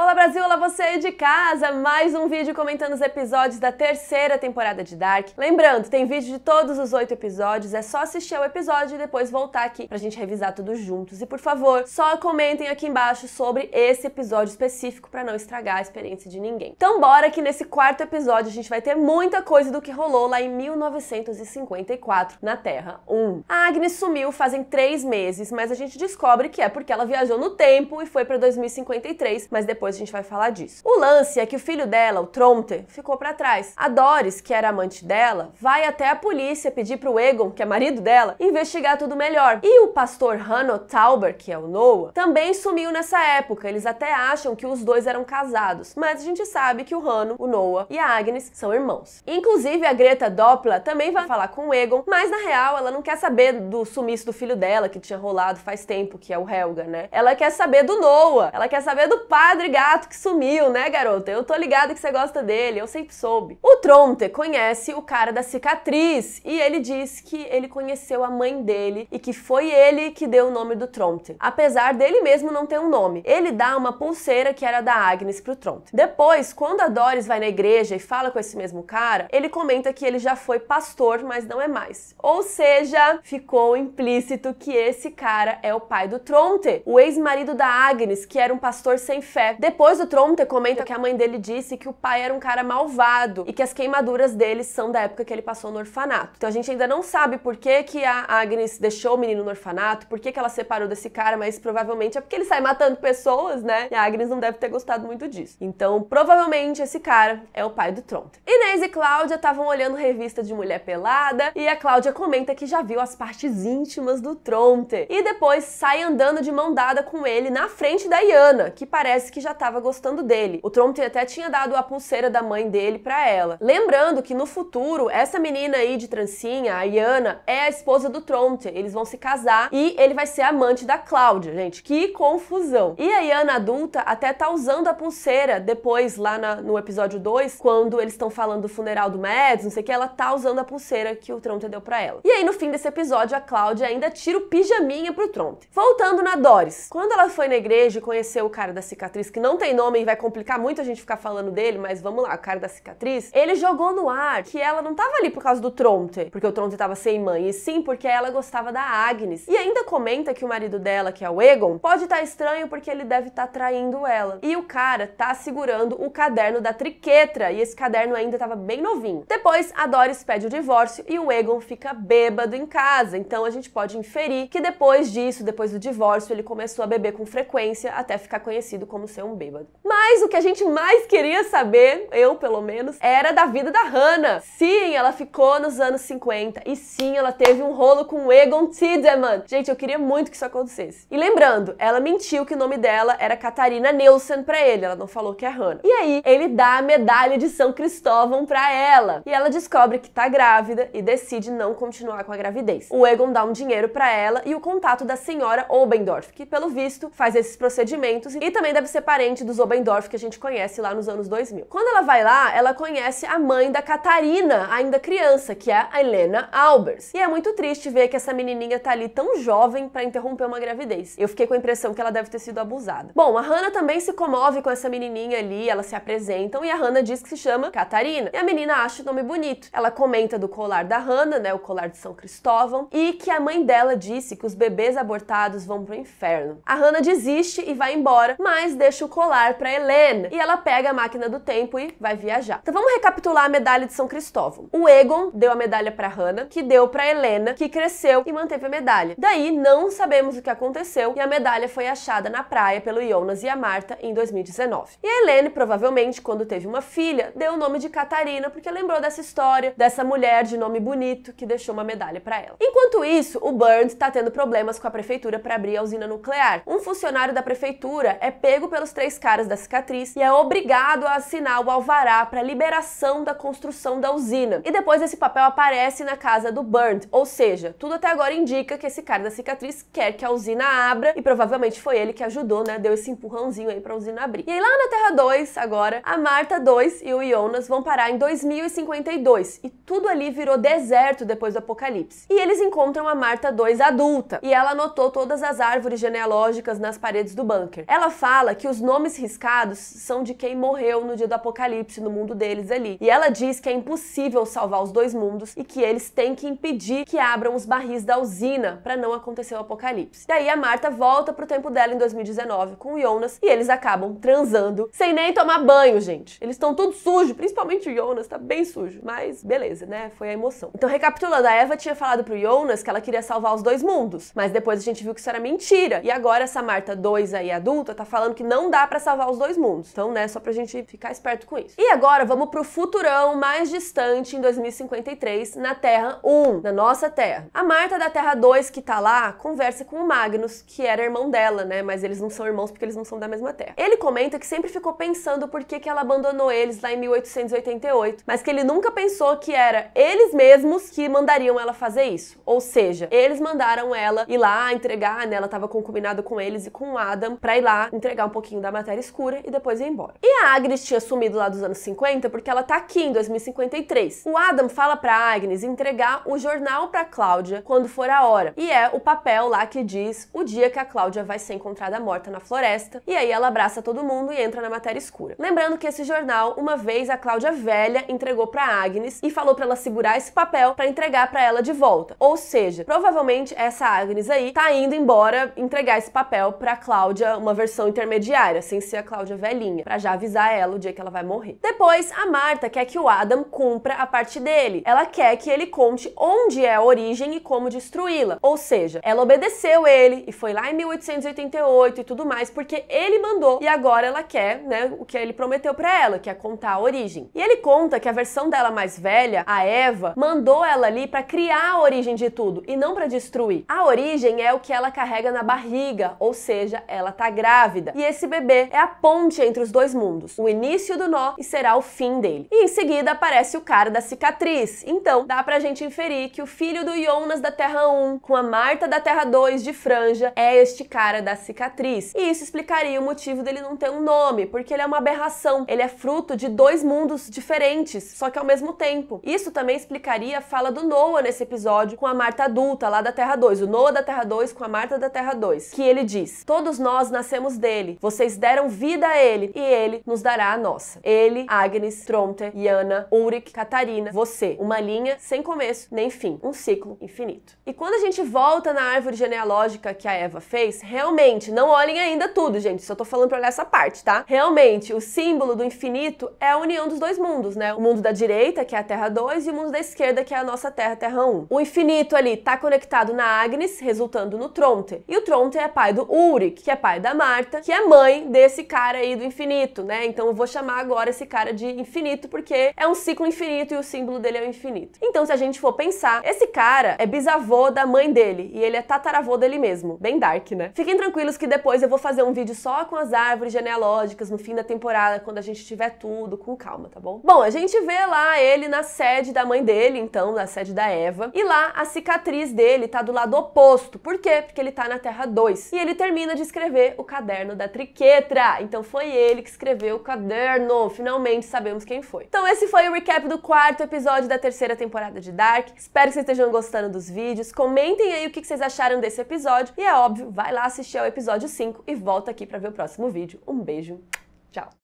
all oh, Brasil, olá você aí de casa! Mais um vídeo comentando os episódios da terceira temporada de Dark. Lembrando, tem vídeo de todos os oito episódios, é só assistir ao episódio e depois voltar aqui pra gente revisar tudo juntos. E por favor, só comentem aqui embaixo sobre esse episódio específico para não estragar a experiência de ninguém. Então bora que nesse quarto episódio a gente vai ter muita coisa do que rolou lá em 1954 na Terra 1. A Agnes sumiu fazem três meses, mas a gente descobre que é porque ela viajou no tempo e foi para 2053, mas depois a gente gente vai falar disso. O lance é que o filho dela, o Tronte, ficou para trás. A Doris, que era amante dela, vai até a polícia pedir pro Egon, que é marido dela, investigar tudo melhor. E o pastor Hanno Tauber, que é o Noah, também sumiu nessa época. Eles até acham que os dois eram casados, mas a gente sabe que o Hanno, o Noah e a Agnes são irmãos. Inclusive a Greta Doppler também vai falar com o Egon, mas na real ela não quer saber do sumiço do filho dela que tinha rolado faz tempo, que é o Helga, né? Ela quer saber do Noah, ela quer saber do padre Gar gato que sumiu, né, garota? Eu tô ligado que você gosta dele, eu sempre soube. O Tronte conhece o cara da cicatriz e ele diz que ele conheceu a mãe dele e que foi ele que deu o nome do Tronte, apesar dele mesmo não ter um nome. Ele dá uma pulseira que era da Agnes pro Tronte. Depois, quando a Doris vai na igreja e fala com esse mesmo cara, ele comenta que ele já foi pastor, mas não é mais. Ou seja, ficou implícito que esse cara é o pai do Tronte, o ex-marido da Agnes, que era um pastor sem fé. Depois depois o Tronter comenta que a mãe dele disse que o pai era um cara malvado e que as queimaduras dele são da época que ele passou no orfanato. Então a gente ainda não sabe por que, que a Agnes deixou o menino no orfanato, por que, que ela separou desse cara, mas provavelmente é porque ele sai matando pessoas, né? E a Agnes não deve ter gostado muito disso. Então provavelmente esse cara é o pai do Tronter. Inês e Cláudia estavam olhando revista de mulher pelada e a Cláudia comenta que já viu as partes íntimas do Tronter e depois sai andando de mão dada com ele na frente da Iana, que parece que já tá estava gostando dele. O Tronte até tinha dado a pulseira da mãe dele para ela. Lembrando que no futuro, essa menina aí de trancinha, a Yana, é a esposa do Tronte. Eles vão se casar e ele vai ser amante da Cláudia, gente. Que confusão. E a Yana adulta até tá usando a pulseira depois lá na, no episódio 2, quando eles estão falando do funeral do Mads, não sei o que, ela tá usando a pulseira que o Tronte deu para ela. E aí no fim desse episódio, a Cláudia ainda tira o pijaminha pro Tronte. Voltando na Doris. Quando ela foi na igreja e conheceu o cara da cicatriz que não tem nome e vai complicar muito a gente ficar falando dele, mas vamos lá, o cara da cicatriz, ele jogou no ar que ela não tava ali por causa do Tronte, porque o Tronte tava sem mãe, e sim porque ela gostava da Agnes. E ainda comenta que o marido dela, que é o Egon, pode estar tá estranho porque ele deve estar tá traindo ela. E o cara tá segurando o caderno da triquetra, e esse caderno ainda tava bem novinho. Depois, a Doris pede o divórcio e o Egon fica bêbado em casa, então a gente pode inferir que depois disso, depois do divórcio, ele começou a beber com frequência até ficar conhecido como ser um bêbado bêbado. Mas o que a gente mais queria saber, eu pelo menos, era da vida da Hannah. Sim, ela ficou nos anos 50 e sim, ela teve um rolo com Egon Tiedemann. Gente, eu queria muito que isso acontecesse. E lembrando, ela mentiu que o nome dela era Catarina Nielsen para ele, ela não falou que é Hannah. E aí, ele dá a medalha de São Cristóvão para ela. E ela descobre que tá grávida e decide não continuar com a gravidez. O Egon dá um dinheiro para ela e o contato da senhora Obendorf, que pelo visto faz esses procedimentos e também deve ser parente dos do Zobendorf que a gente conhece lá nos anos 2000. Quando ela vai lá, ela conhece a mãe da Catarina, ainda criança, que é a Helena Albers. E é muito triste ver que essa menininha tá ali tão jovem para interromper uma gravidez. Eu fiquei com a impressão que ela deve ter sido abusada. Bom, a Hannah também se comove com essa menininha ali, elas se apresentam e a Hannah diz que se chama Catarina. E a menina acha o nome bonito. Ela comenta do colar da Hannah, né, o colar de São Cristóvão, e que a mãe dela disse que os bebês abortados vão pro inferno. A Hannah desiste e vai embora, mas deixa o colar solar para Helene e ela pega a máquina do tempo e vai viajar. Então vamos recapitular a medalha de São Cristóvão. O Egon deu a medalha para Hannah, que deu para Helena, que cresceu e manteve a medalha. Daí não sabemos o que aconteceu e a medalha foi achada na praia pelo Jonas e a Marta em 2019. E a Helene, provavelmente, quando teve uma filha, deu o nome de Catarina porque lembrou dessa história, dessa mulher de nome bonito que deixou uma medalha para ela. Enquanto isso, o Burns está tendo problemas com a prefeitura para abrir a usina nuclear. Um funcionário da prefeitura é pego pelos três caras da cicatriz e é obrigado a assinar o alvará para liberação da construção da usina. E depois esse papel aparece na casa do Burnt, ou seja, tudo até agora indica que esse cara da cicatriz quer que a usina abra e provavelmente foi ele que ajudou, né? Deu esse empurrãozinho aí para a usina abrir. E aí lá na Terra 2, agora, a Marta 2 e o Jonas vão parar em 2052 e tudo ali virou deserto depois do apocalipse. E eles encontram a Marta 2 adulta e ela anotou todas as árvores genealógicas nas paredes do bunker. Ela fala que os nomes nomes riscados são de quem morreu no dia do apocalipse, no mundo deles ali. E ela diz que é impossível salvar os dois mundos e que eles têm que impedir que abram os barris da usina para não acontecer o apocalipse. Daí a Marta volta pro tempo dela em 2019 com o Jonas e eles acabam transando sem nem tomar banho, gente. Eles estão tudo sujo, principalmente o Jonas, tá bem sujo, mas beleza, né? Foi a emoção. Então, recapitulando, a Eva tinha falado pro Jonas que ela queria salvar os dois mundos, mas depois a gente viu que isso era mentira. E agora essa Marta 2 aí adulta tá falando que não dá para salvar os dois mundos. Então, né, só pra gente ficar esperto com isso. E agora vamos pro futurão mais distante em 2053, na Terra 1, na nossa Terra. A Marta da Terra 2 que tá lá conversa com o Magnus, que era irmão dela, né, mas eles não são irmãos porque eles não são da mesma Terra. Ele comenta que sempre ficou pensando por que que ela abandonou eles lá em 1888, mas que ele nunca pensou que era eles mesmos que mandariam ela fazer isso. Ou seja, eles mandaram ela ir lá entregar, né, ela tava concubinada com eles e com o Adam para ir lá entregar um pouquinho da matéria escura e depois ia embora. E a Agnes tinha sumido lá dos anos 50 porque ela tá aqui em 2053. O Adam fala pra Agnes entregar o jornal pra Cláudia quando for a hora. E é o papel lá que diz o dia que a Cláudia vai ser encontrada morta na floresta. E aí ela abraça todo mundo e entra na matéria escura. Lembrando que esse jornal, uma vez a Cláudia velha entregou pra Agnes e falou para ela segurar esse papel para entregar para ela de volta. Ou seja, provavelmente essa Agnes aí tá indo embora entregar esse papel pra Cláudia, uma versão intermediária sem ser a Cláudia velhinha, para já avisar ela o dia que ela vai morrer. Depois, a Marta quer que o Adam cumpra a parte dele. Ela quer que ele conte onde é a origem e como destruí-la. Ou seja, ela obedeceu ele e foi lá em 1888 e tudo mais porque ele mandou e agora ela quer, né, o que ele prometeu para ela, que é contar a origem. E ele conta que a versão dela mais velha, a Eva, mandou ela ali para criar a origem de tudo e não para destruir. A origem é o que ela carrega na barriga, ou seja, ela tá grávida. E esse bebê é a ponte entre os dois mundos, o início do nó e será o fim dele. E em seguida aparece o cara da cicatriz. Então, dá pra gente inferir que o filho do Jonas da Terra 1 com a Marta da Terra 2 de franja é este cara da cicatriz. E isso explicaria o motivo dele não ter um nome, porque ele é uma aberração. Ele é fruto de dois mundos diferentes, só que ao mesmo tempo. Isso também explicaria a fala do Noah nesse episódio com a Marta adulta lá da Terra 2, o Noah da Terra 2 com a Marta da Terra 2, que ele diz: "Todos nós nascemos dele. Vocês devem deram vida a ele e ele nos dará a nossa. Ele, Agnes, Tronte, Jana, Ulrich, Catarina, você. Uma linha sem começo nem fim, um ciclo infinito. E quando a gente volta na árvore genealógica que a Eva fez, realmente, não olhem ainda tudo, gente, só tô falando pra olhar essa parte, tá? Realmente, o símbolo do infinito é a união dos dois mundos, né? O mundo da direita, que é a Terra 2, e o mundo da esquerda, que é a nossa Terra, Terra 1. O infinito ali tá conectado na Agnes, resultando no Tronte. E o Tronte é pai do Ulrich, que é pai da Marta, que é mãe de esse cara aí do infinito, né? Então eu vou chamar agora esse cara de infinito porque é um ciclo infinito e o símbolo dele é o infinito. Então se a gente for pensar, esse cara é bisavô da mãe dele e ele é tataravô dele mesmo. Bem dark, né? Fiquem tranquilos que depois eu vou fazer um vídeo só com as árvores genealógicas no fim da temporada, quando a gente tiver tudo com calma, tá bom? Bom, a gente vê lá ele na sede da mãe dele, então, na sede da Eva, e lá a cicatriz dele tá do lado oposto. Por quê? Porque ele tá na Terra 2. E ele termina de escrever o caderno da triqueta letra Então foi ele que escreveu o caderno. Finalmente sabemos quem foi. Então esse foi o recap do quarto episódio da terceira temporada de Dark. Espero que vocês estejam gostando dos vídeos. Comentem aí o que vocês acharam desse episódio. E é óbvio, vai lá assistir ao episódio 5 e volta aqui para ver o próximo vídeo. Um beijo, tchau!